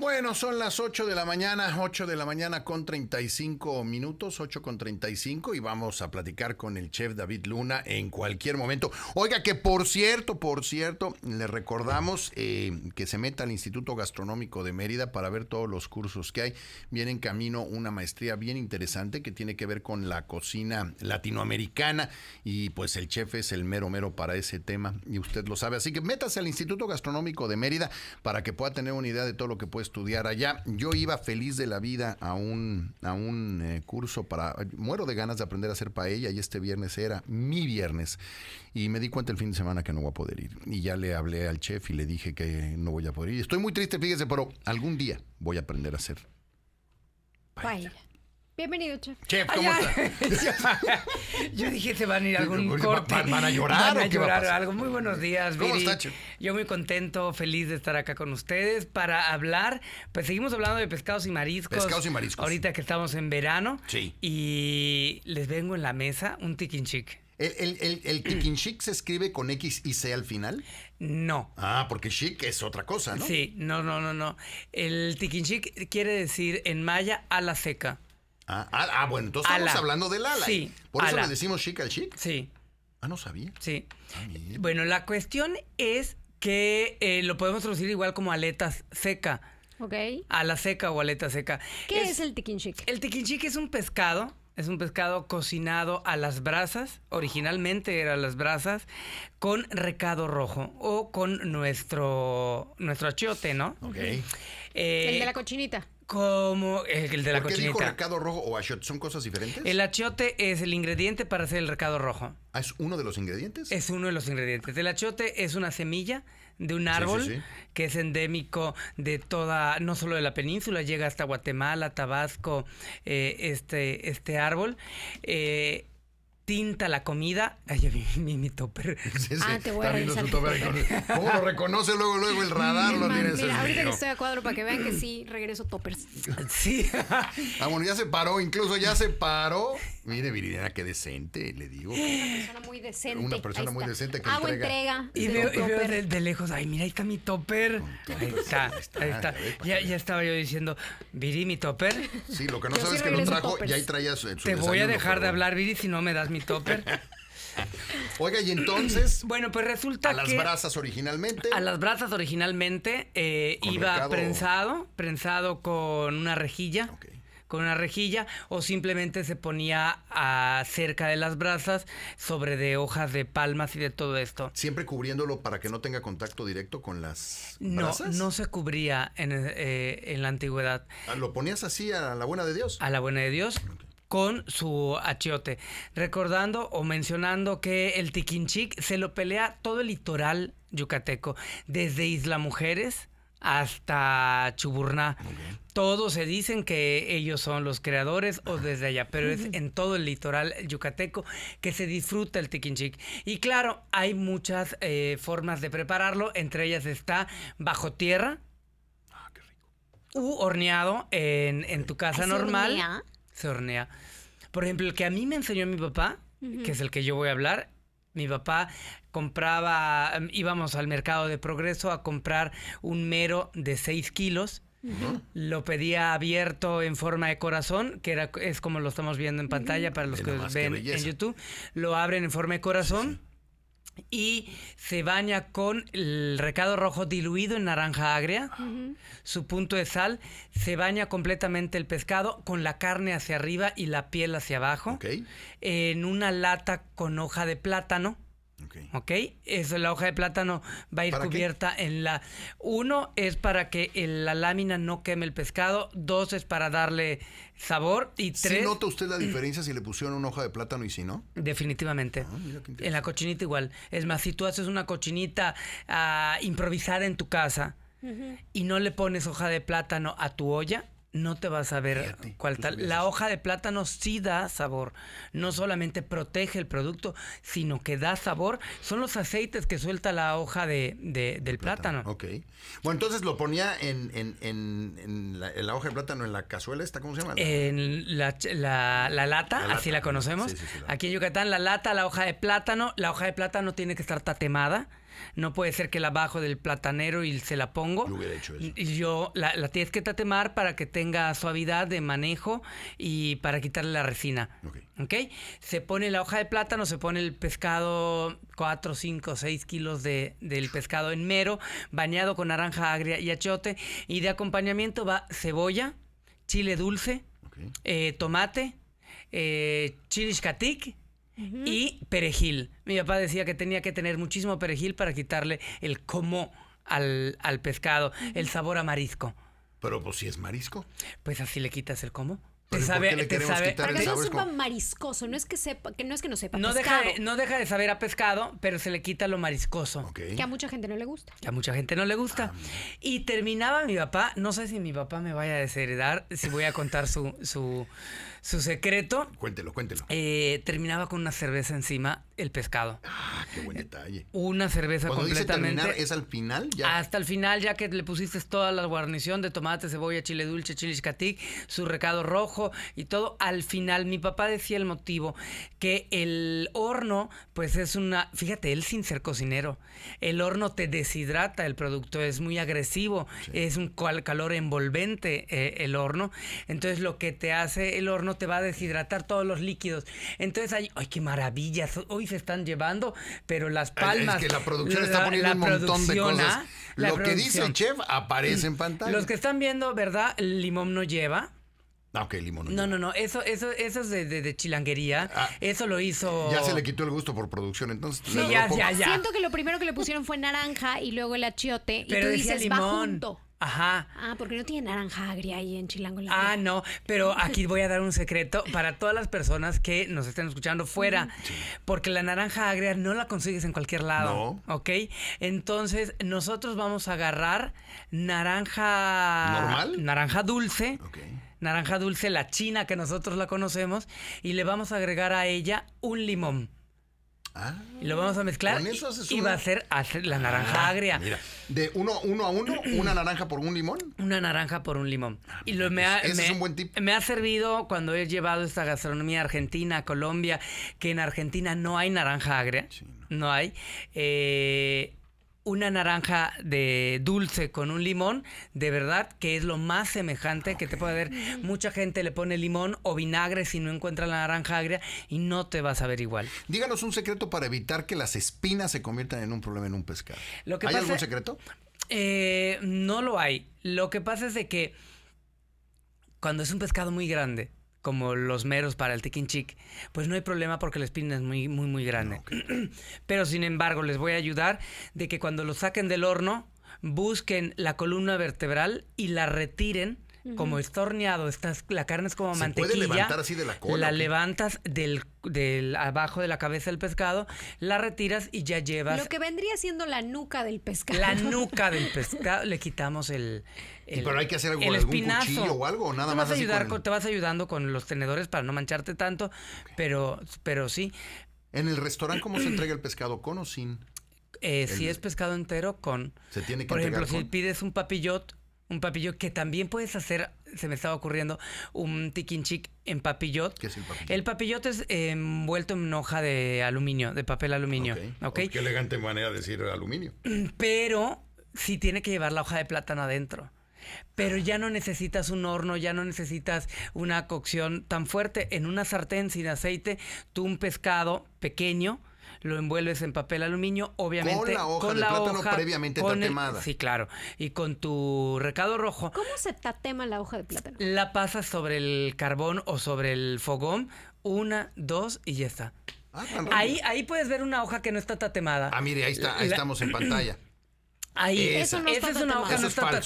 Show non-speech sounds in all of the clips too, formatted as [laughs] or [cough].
Bueno, son las 8 de la mañana, 8 de la mañana con 35 minutos, 8 con 35 y vamos a platicar con el chef David Luna en cualquier momento. Oiga que por cierto, por cierto, le recordamos eh, que se meta al Instituto Gastronómico de Mérida para ver todos los cursos que hay. Viene en camino una maestría bien interesante que tiene que ver con la cocina latinoamericana y pues el chef es el mero mero para ese tema y usted lo sabe. Así que métase al Instituto Gastronómico de Mérida para que pueda tener una idea de todo lo que puede estudiar allá. Yo iba feliz de la vida a un, a un eh, curso para... Muero de ganas de aprender a hacer paella y este viernes era mi viernes. Y me di cuenta el fin de semana que no voy a poder ir. Y ya le hablé al chef y le dije que no voy a poder ir. Estoy muy triste, fíjese, pero algún día voy a aprender a hacer paella. Bienvenido, chef. Chef, ah, ¿cómo estás? [laughs] Yo dije, se van a ir a algún corte. ¿Van a llorar? o a va a algo. Muy buenos días, ¿Cómo chef? Yo muy contento, feliz de estar acá con ustedes para hablar. Pues seguimos hablando de pescados y mariscos. Pescados y mariscos. Ahorita que estamos en verano. Sí. Y les vengo en la mesa un tiquinchic. chic. ¿El, el, chic se escribe con X y C al final? No. Ah, porque chic es otra cosa, ¿no? Sí, no, no, no, no. El tiquinchic chic quiere decir en maya a la seca. Ah, ah, ah, bueno, entonces estamos hablando del ala. Sí, Por eso le decimos chic al chic. Sí. Ah, no sabía. Sí. Ah, bueno, la cuestión es que eh, lo podemos traducir igual como aletas seca. Ok. Ala seca o aleta seca. ¿Qué es, el tikin El tikin es un pescado. Es un pescado cocinado a las brasas, originalmente era a las brasas, con recado rojo o con nuestro, nuestro achiote, ¿no? Ok. Eh, el de la cochinita. Como eh, el de la qué cochinita. recado rojo o achiote? ¿Son cosas diferentes? El achiote es el ingrediente para hacer el recado rojo. Ah, ¿Es uno de los ingredientes? Es uno de los ingredientes. El achiote es una semilla de un árbol que es endémico de toda, no solo de la península, llega hasta Guatemala, Tabasco, eh, este, este árbol. Eh, tinta la comida. Ay, mi, mi topper. [laughs] Ah, te voy a revisar. ¿Cómo lo reconoce luego, luego el radar? Lo mira, ahorita que estoy a cuadro para que vean que sí, regreso toppers. Sí. ah, bueno, ya se paró, incluso ya se paró. Mire, Viridiana, qué decente, le digo. Una persona muy decente. Una persona muy decente que Hago entrega. y, veo, de, lejos, ay, mira, ahí está mi topper. Ahí está, ahí está. ya, estaba yo diciendo, Viri, mi topper. Sí, lo que no sabes es que lo trajo, y ahí traía su Te voy a dejar de hablar, Viri, si no me das mi topper. [laughs] Oiga, y entonces. [clears throat] Bueno, pues resulta que. A las brasas originalmente. A las brasas originalmente eh, iba prensado, prensado con una rejilla. con una rejilla o simplemente se ponía a cerca de las brasas sobre de hojas de palmas y de todo esto. Siempre cubriéndolo para que no tenga contacto directo con las no, brasas. No, no se cubría en, eh, en, la antigüedad. Ah, ¿Lo ponías así a la buena de Dios? A la buena de Dios con su achiote. Recordando o mencionando que el tiquinchic se lo pelea todo el litoral yucateco, desde Isla Mujeres hasta Chuburná. Todos se dicen que ellos son los creadores o desde allá, pero es en todo el litoral yucateco que se disfruta el tiquinchic. Y claro, hay muchas eh, formas de prepararlo, entre ellas está bajo tierra ah, u horneado en, tu casa normal se hornea. Por ejemplo, el que a mí me enseñó mi papá, que es el que yo voy a hablar, mi papá compraba, em, íbamos al mercado de progreso a comprar un mero de 6 kilos. Lo pedía abierto en forma de corazón, que era, es como lo estamos viendo en pantalla para los que ven en YouTube. Lo abren en forma de corazón y se baña con el recado rojo diluido en naranja agria, su punto de sal, se baña completamente el pescado con la carne hacia arriba y la piel hacia abajo, en una lata con hoja de plátano ok, es la hoja de plátano va a ir cubierta en la uno es para que la lámina no queme el pescado, dos es para darle sabor y tres. nota usted la [clears throat] diferencia si le pusieron una hoja de plátano y si no? Definitivamente. Ah, en la cochinita igual. Es más, si tú haces una cochinita ah, improvisada en tu casa y no le pones hoja de plátano a tu olla, no te vas a ver cuál tal. La hoja de plátano sí da sabor. No solamente protege el producto, sino que da sabor. Son los aceites que suelta la hoja de, de del plátano. Ok. Bueno, entonces lo ponía en, en, en, la, hoja de plátano, en la cazuela, ¿esta cómo se llama? En la, lata, así la conocemos. Aquí en Yucatán, la lata, la hoja de plátano. La hoja de plátano tiene que estar tatemada no puede ser que la bajo del platanero y se la pongo. Yo hubiera hecho eso. Yo la, tienes que tatemar para que tenga suavidad de manejo y para quitarle la resina. Se pone la hoja de plátano, se pone el pescado, 4, 5, 6 kilos del pescado en mero, bañado con naranja agria y achote. Y de acompañamiento va cebolla, chile dulce, eh, tomate, eh, catik y perejil. Mi papá decía que tenía que tener muchísimo perejil para quitarle el como al, pescado, el sabor a marisco. Pero pues si es marisco. Pues así le quitas el como te sabe, te sabe. Pero no es mariscoso, no es que sepa, que no es que no sepa. No deja, no deja de saber a pescado, pero se le quita lo mariscoso. Que a mucha gente no le gusta. Que a mucha gente no le gusta. Ah, y terminaba mi papá, no sé si mi papá me vaya a desheredar, si voy a contar su, su, secreto. Cuéntelo, cuéntelo. Eh, terminaba con una cerveza encima el pescado. Ah, qué buen eh, detalle. Una cerveza completamente. terminar, es al final ya. Hasta el final, ya que le pusiste toda la guarnición de tomate, cebolla, chile dulce, chile xicatí, su recado rojo y todo, al final mi papá decía el motivo, que el horno, pues es una, fíjate, él sin ser cocinero, el horno te deshidrata el producto, es muy agresivo, es un calor envolvente eh, el horno, entonces lo que te hace el horno te va a deshidratar todos los líquidos. Entonces hay, ay, qué maravillas, hoy se están llevando, pero las palmas... Es que la producción está poniendo un montón de cosas. ¿ah? lo que dice el chef aparece en pantalla. Los que están viendo, ¿verdad? limón no lleva. Ah, ok, limón. no. No, no, Eso, eso, eso es de, chilanguería. Ah. eso lo hizo. Ya se le quitó el gusto por producción, entonces. Sí, ya, ya, ya. Siento que lo primero que le pusieron fue naranja y luego el achiote. Pero y tú dices, va junto. Ajá. Ah, porque no tiene naranja agria ahí en Chilango. Ah, no, pero aquí voy a dar un secreto para todas las personas que nos estén escuchando fuera, porque la naranja agria no la consigues en cualquier lado, no. ¿ok? Entonces nosotros vamos a agarrar naranja... ¿Normal? Naranja dulce. ok naranja dulce, la china que nosotros la conocemos, y le vamos a agregar a ella un limón. Ah. y lo vamos a mezclar y va a ser la ah, naranja agria. Mira, de uno, a uno, [clears throat] una naranja por un limón. Una naranja por un limón. Ah, y me, ha, pues, ese es un buen me ha servido cuando he llevado esta gastronomía a Argentina, a Colombia, que en Argentina no hay naranja agria. no. no hay. Eh, una naranja de dulce con un limón, de verdad que es lo más semejante que te puede ver. Mucha gente le pone limón o vinagre si no encuentra la naranja agria y no te vas a ver igual. Díganos un secreto para evitar que las espinas se conviertan en un problema en un pescado. ¿Hay algún secreto? Eh, no lo hay. Lo que pasa es de que cuando es un pescado muy grande, como los meros para el Tikin chic, pues no hay problema porque la espina es muy, muy, muy grande. [clears throat] Pero sin embargo, les voy a ayudar de que cuando lo saquen del horno, busquen la columna vertebral y la retiren como está la carne es como ¿Se mantequilla. Puede levantar así de la cola. La levantas del, abajo de la cabeza del pescado, la retiras y ya llevas. Lo que vendría siendo la nuca del pescado. La [laughs] nuca del pescado. le quitamos el, Pero hay que hacer algún cuchillo o algo, nada más. Te vas ayudando con los tenedores para no mancharte tanto, pero, pero sí. ¿En el restaurante cómo se entrega el pescado? ¿Con o sin? Eh, si es pescado entero, con. Se tiene que Por ejemplo, si pides un papillot, un papillote que también puedes hacer, se me estaba ocurriendo, un tikin chic en papillot. ¿Qué es el papillote? El es eh, envuelto en hoja de aluminio, de papel aluminio. Ok, Qué elegante manera de decir aluminio. Mm, pero sí tiene que llevar la hoja de plátano adentro. Pero ya no necesitas un horno, ya no necesitas una cocción tan fuerte. En una sartén sin aceite, tú un pescado pequeño, lo envuelves en papel aluminio, obviamente con la hoja de plátano previamente tatemada. sí, claro. Y con tu recado rojo. ¿Cómo se tatema la hoja de plátano? La pasas sobre el carbón o sobre el fogón, una, dos y ya está. Ah, ahí, ahí puedes ver una hoja que no está tatemada. Ah, mire, ahí está, ahí estamos en pantalla. Ahí. Esa, es una hoja no está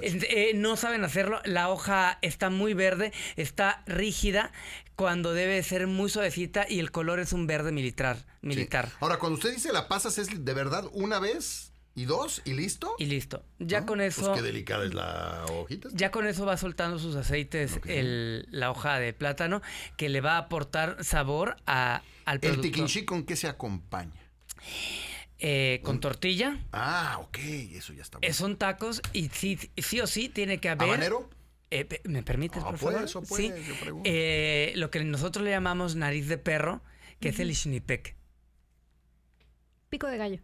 eh, no saben hacerlo. La hoja está muy verde, está rígida cuando debe ser muy suavecita y el color es un verde militar. militar. Ahora, cuando usted dice la pasas, ¿es de verdad una vez? ¿Y dos? ¿Y listo? Y listo. Ya ah, con pues eso. delicada es la Ya con eso va soltando sus aceites la hoja de plátano, que le va a aportar sabor al producto. ¿El tiquinchí con qué se acompaña? Eh, con mm. tortilla. Ah, ok, eso ya está. Bueno. Son tacos y sí, o sí tiene que haber. ¿Habanero? Eh, ¿Me permites, ah, por pues, favor? Eso sí. Yo eh, lo que nosotros le llamamos nariz de perro, que es el ishnipec. Pico de gallo.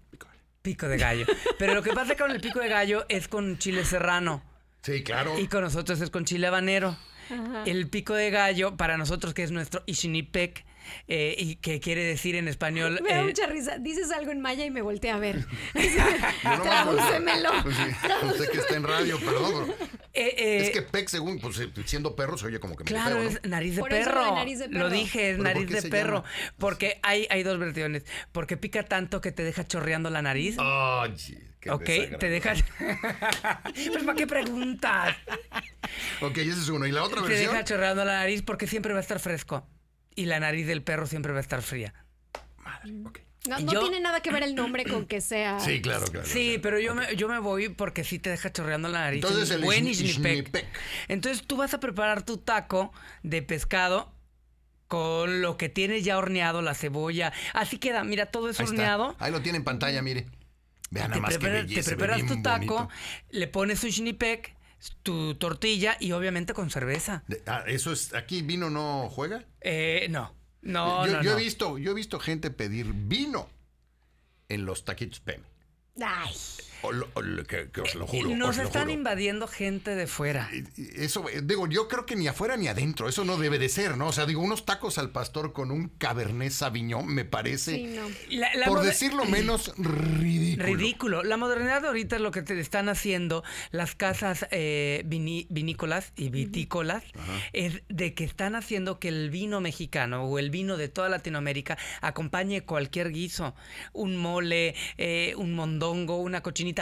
Pico. de gallo. Pero lo que pasa con el pico de gallo es con chile serrano. Sí, claro. Y con nosotros es con chile habanero. El pico de gallo, para nosotros que es nuestro ishinipec, eh, y que quiere decir en español. Me da eh, mucha risa. Dices algo en maya y me volteé a ver. [laughs] no [laughs] Tradúcemelo. Pues que está en radio, perdón. Eh, es que pec, según, pues, siendo perro, se oye como que claro, me es nariz de, perro. Lo dije, es nariz de perro. Porque hay, hay dos versiones. Porque pica tanto que te deja chorreando la nariz. Qué ok, te deja [laughs] pues para qué preguntas. ok, ese es uno. ¿Y la otra versión? Te deja chorreando la nariz porque siempre va a estar fresco y la nariz del perro siempre va a estar fría. Madre, mm. ok. No, tiene nada que ver el nombre con que sea. Sí, claro, claro. Sí, pero yo, me, yo me voy porque sí te deja chorreando la nariz. Entonces el buen Entonces tú vas a preparar tu taco de pescado con lo que tienes ya horneado, la cebolla. Así queda, mira, todo es horneado. Ahí lo tiene en pantalla, mire. Vean nada más Te preparas tu taco, le pones un shinipec tu tortilla y obviamente con cerveza. Ah, eso es, ¿aquí vino no juega? Eh, no. No, yo, He visto, yo he visto gente pedir vino en los taquitos PEM Ay que, os lo eh, juro. Nos están invadiendo gente de fuera. Eso, eh, digo, yo creo que ni afuera ni adentro. Eso no debe de ser, ¿no? O sea, digo, unos tacos al pastor con un cabernet sauvignon me parece, por decirlo menos, ridículo. Ridículo. La modernidad ahorita es lo que te están haciendo las casas eh, vinícolas y vitícolas, es de que están haciendo que el vino mexicano o el vino de toda Latinoamérica acompañe cualquier guiso. Un mole, un mondongo, una cochinita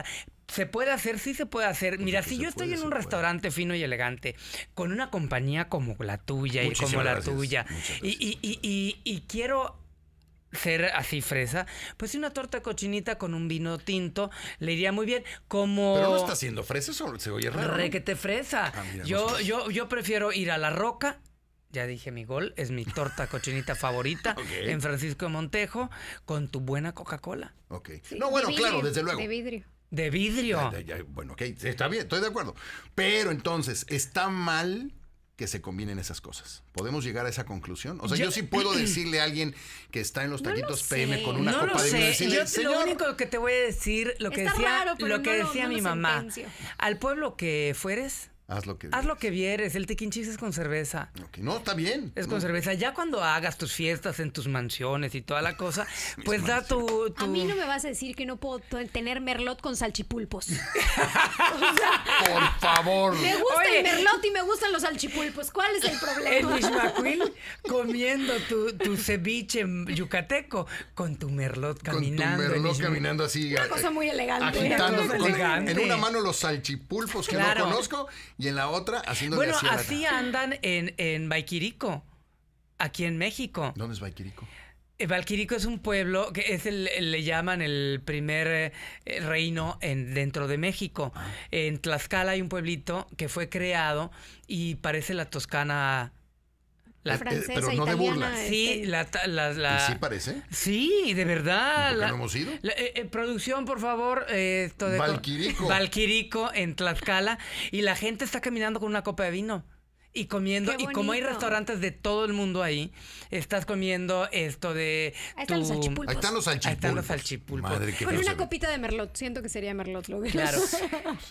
¿Se puede hacer? Sí se puede hacer. Mira, si yo estoy en un restaurante fino y elegante, con una compañía como la tuya y como la tuya, y, quiero ser así fresa, pues una torta cochinita con un vino tinto le iría muy bien. Como. Pero no está haciendo fresa, eso se oye raro. Requete fresa. Ah, yo, yo, yo prefiero ir a la roca. Ya dije mi gol, es mi torta cochinita favorita [laughs] en Francisco Montejo con tu buena Coca-Cola. Ok. no, bueno, claro, desde luego. De vidrio. De vidrio. bueno, ok, está bien, estoy de acuerdo. Pero entonces, está mal que se combinen esas cosas. ¿Podemos llegar a esa conclusión? O sea, yo, sí puedo [clears throat] decirle a alguien que está en los taquitos PM con una copa de vino. yo lo único que te voy a decir, lo que decía, lo que decía mi mamá, al pueblo que fueres, Haz lo que vieres. Haz lo que vieres. El tequinchis es con cerveza. No, está bien. Es con cerveza. Ya cuando hagas tus fiestas en tus mansiones y toda la cosa, [laughs] pues da tu, A mí no me vas a decir que no puedo tener merlot con salchipulpos. [laughs] [laughs] Por favor. Me gusta el merlot y me gustan los salchipulpos. ¿Cuál es el problema? En Ismaquil comiendo tu, tu, ceviche yucateco con tu merlot caminando. Con tu merlot caminando así. Una cosa muy elegante. Agitando. En una mano los salchipulpos que no conozco y en la otra haciendo Bueno, así, andan en, en Baikirico, aquí en México. ¿Dónde es Baikirico? Eh, Valquirico es un pueblo que es le llaman el primer eh, reino en, dentro de México. Ah. En Tlaxcala hay un pueblito que fue creado y parece la Toscana este, pero no de burla. Este. Sí, la, ¿Sí parece? Sí, de verdad. no hemos ido? Eh, eh, producción, por favor. Eh, esto de Valquirico. Valquirico en Tlaxcala. Y la gente está caminando con una copa de vino y comiendo y como hay restaurantes de todo el mundo ahí estás comiendo esto de ahí están los salchipulpos ahí están los salchipulpos, ahí están los con una copita de merlot siento que sería merlot lo claro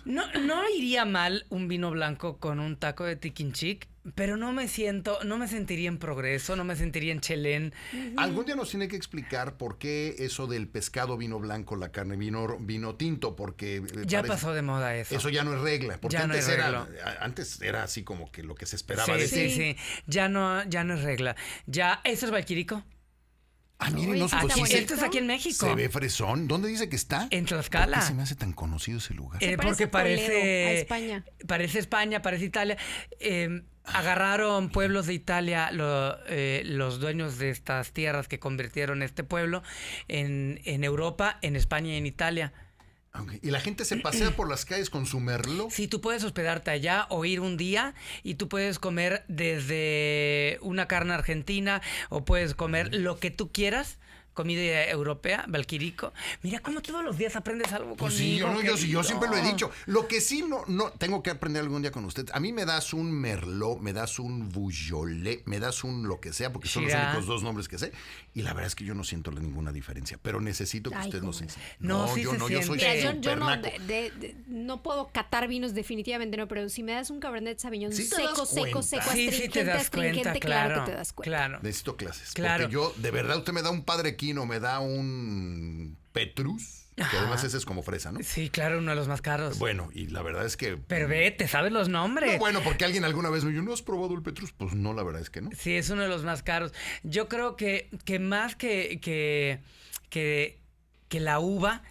no no iría mal un vino blanco con un taco de tiquinchic pero no me siento, no me sentiría en progreso, no me sentiría en chelén. Algún día nos tiene que explicar por qué eso del pescado vino blanco, la carne vino, vino tinto, porque... Eh, ya pasó de moda eso. Eso ya no es regla, porque antes, era, eh, antes era así como que lo que se esperaba sí, Sí, sí, ya no, ya no es regla. Ya, ¿eso es valquirico? Ah, miren, no pues, Esto es aquí en México. Se ve fresón. ¿Dónde dice que está? En Tlaxcala. ¿Por qué se me hace tan conocido ese lugar? Eh, porque parece. España. Parece España, parece Italia. Eh, agarraron pueblos de Italia eh, los dueños de estas tierras que convirtieron este pueblo en, Europa, en España y en Italia. ¿Y la gente se pasea por las calles con su Sí, tú puedes hospedarte allá o ir un día y tú puedes comer desde una carne argentina o puedes comer lo que tú quieras comida europea, Valquirico. Mira cómo todos los días aprendes algo pues conmigo. sí, yo, siempre lo he dicho. Lo que sí no, no, tengo que aprender algún día con usted. A mí me das un merlot, me das un bujolé me das un lo que sea, porque son los únicos dos nombres que sé. Y la verdad es que yo no siento ninguna diferencia, pero necesito que usted nos enseñe. No, yo no, yo soy yo, no, puedo catar vinos definitivamente, no, pero si me das un Cabernet Sauvignon seco, seco, seco, astringente sí, claro, que te das cuenta. Necesito clases. Porque yo, de verdad, usted me da un padre aquí me da un Petrus, que además ese es como fresa, ¿no? Sí, claro, uno de los más caros. Bueno, y la verdad es que. Pero ve, te sabes los nombres. bueno, porque alguien alguna vez me dijo, ¿no has probado el Petrus? Pues no, la verdad es que no. Sí, es uno de los más caros. Yo creo que, que más que, que, que, que la uva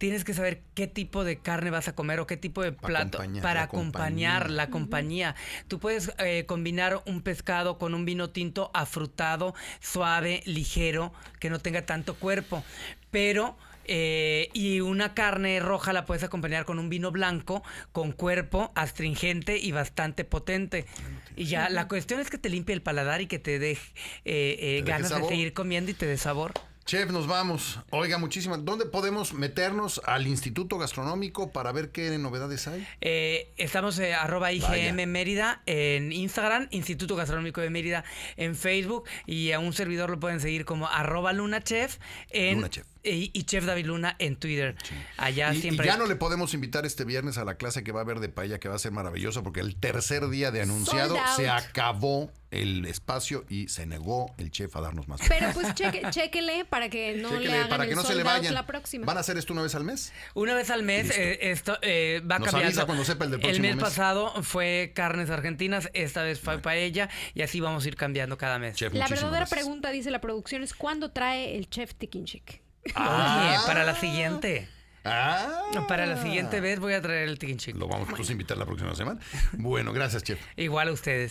tienes que saber qué tipo de carne vas a comer o qué tipo de plato para acompañar la compañía. Tú puedes eh, combinar un pescado con un vino tinto afrutado, suave, ligero, que no tenga tanto cuerpo, pero... Eh, y una carne roja la puedes acompañar con un vino blanco, con cuerpo astringente y bastante potente. Y ya, la cuestión es que te limpie el paladar y que te deje eh, ganas de seguir comiendo y te dé sabor. Chef, nos vamos. Oiga, muchísimas. ¿Dónde podemos meternos al Instituto Gastronómico para ver qué novedades hay? Eh, estamos en eh, arroba IGM Mérida en Instagram, Instituto Gastronómico de Mérida en Facebook y a un servidor lo pueden seguir como arroba lunachef en Lunachef. Y, Chef David Luna en Twitter. Allá siempre. ya no le podemos invitar este viernes a la clase que va a haber de paella, que va a ser maravillosa, porque el tercer día de anunciado se acabó el espacio y se negó el chef a darnos más. Pero pues chequele para que no le hagan el la próxima. ¿Van a hacer esto una vez al mes? Una vez al mes eh, esto eh, va Nos cambiando. cuando sepa el del mes, pasado fue carnes argentinas, esta vez fue paella y así vamos a ir cambiando cada mes. la verdadera pregunta dice la producción es ¿cuándo trae el chef Tikinchik? Ah. para la siguiente. Ah. Para la siguiente vez voy a traer el Chicken Lo vamos a invitar la próxima semana. Bueno, gracias, chef. Igual a ustedes.